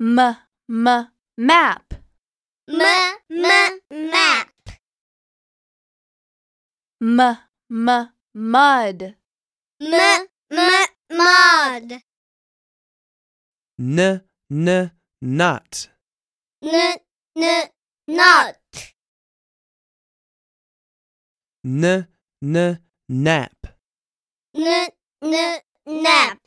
m m map m m map m m mud m m mud n n not n n not n n nap n n nap